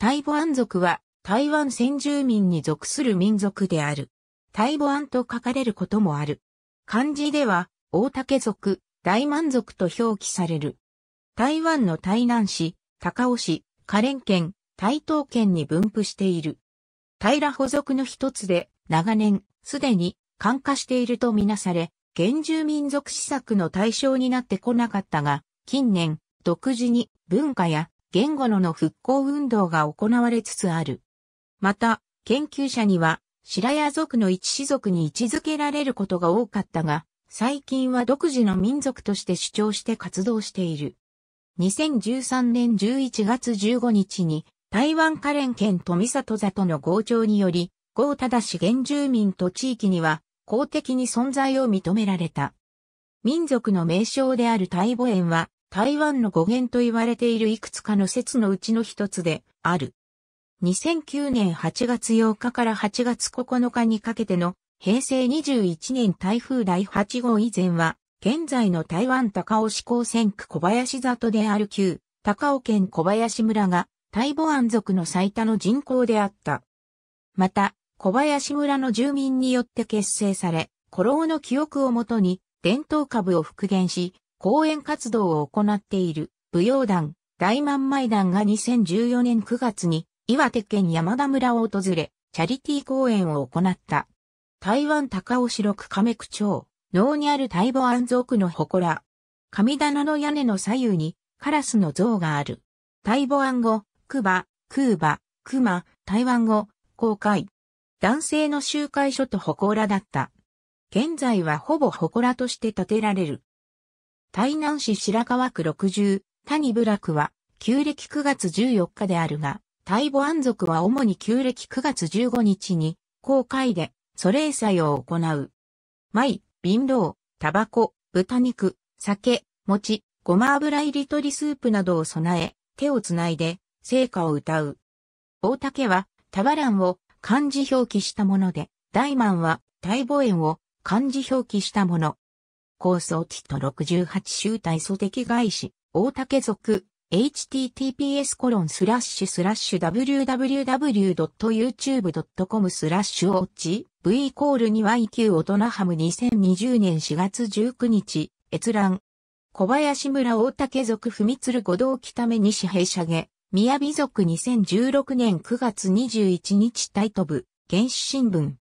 タイボアン族は台湾先住民に属する民族である。タイボアンと書かれることもある。漢字では大竹族、大満族と表記される。台湾の台南市、高尾市、花蓮県、台東県に分布している。平保族の一つで長年すでに感化しているとみなされ、原住民族施策の対象になってこなかったが、近年独自に文化や言語のの復興運動が行われつつある。また、研究者には、白屋族の一氏族に位置づけられることが多かったが、最近は独自の民族として主張して活動している。2013年11月15日に、台湾カレン県富里里の合調により、合忠氏原住民と地域には、公的に存在を認められた。民族の名称であるタイ園は、台湾の語源と言われているいくつかの説のうちの一つである。2009年8月8日から8月9日にかけての平成21年台風第8号以前は、現在の台湾高尾市高専区小林里である旧高尾県小林村が台母安族の最多の人口であった。また、小林村の住民によって結成され、古老の記憶をもとに伝統株を復元し、講演活動を行っている舞踊団大満舞団が2014年9月に岩手県山田村を訪れチャリティー講演を行った。台湾高尾白区亀区町、能にある大母安蔵の祠。神棚の屋根の左右にカラスの像がある。大母安語、クバ、クーバ、クマ、台湾語、公開。男性の集会所と祠だった。現在はほぼ祠として建てられる。台南市白川区60、谷部落は、旧暦9月14日であるが、タイボ安族は主に旧暦9月15日に、公開で、祖霊祭を行う。米、貧乏、タバコ、豚肉、酒、餅、ごま油入り鶏スープなどを備え、手をつないで、聖歌を歌う。大竹は、タバランを漢字表記したもので、大満は、タイボ園を漢字表記したもの。構想キット68集体素敵外資、大竹族、https コロンスラッシュスラッシュ www.youtube.com スラッシュオッチ v イコール 2yq 大人ハム2020年4月19日閲覧小林村大竹族踏み文鶴五道北目西平社下宮美族2016年9月21日タイト部原始新聞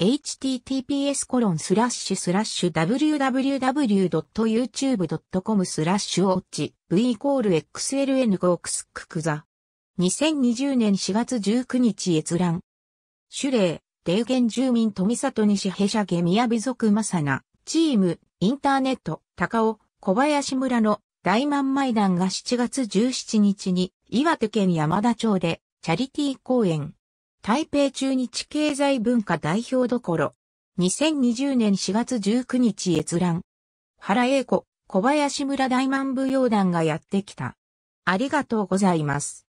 https コロンスラッシュスラッシュ www.youtube.com スラッシュウォッチ v イコール xln ゴークスククザ2020年4月19日閲覧主令霊源住民富里西弊社下宮部族正なチームインターネット高尾小林村の大満枚談が7月17日に岩手県山田町でチャリティー公演台北中日経済文化代表どころ。2020年4月19日閲覧。原英子、小林村大満舞踊団がやってきた。ありがとうございます。